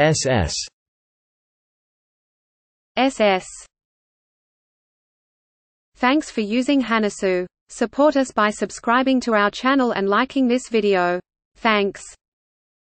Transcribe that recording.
SS SS Thanks for using Hanasu. Support us by subscribing to our channel and liking this video. Thanks.